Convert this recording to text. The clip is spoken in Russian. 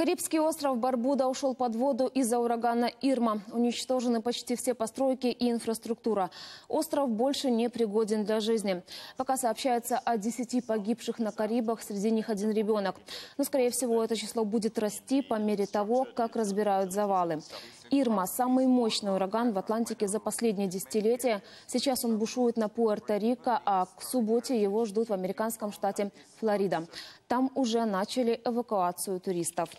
Карибский остров Барбуда ушел под воду из-за урагана Ирма. Уничтожены почти все постройки и инфраструктура. Остров больше не пригоден для жизни. Пока сообщается о 10 погибших на Карибах, среди них один ребенок. Но, скорее всего, это число будет расти по мере того, как разбирают завалы. Ирма – самый мощный ураган в Атлантике за последние десятилетия. Сейчас он бушует на Пуэрто-Рико, а к субботе его ждут в американском штате Флорида. Там уже начали эвакуацию туристов.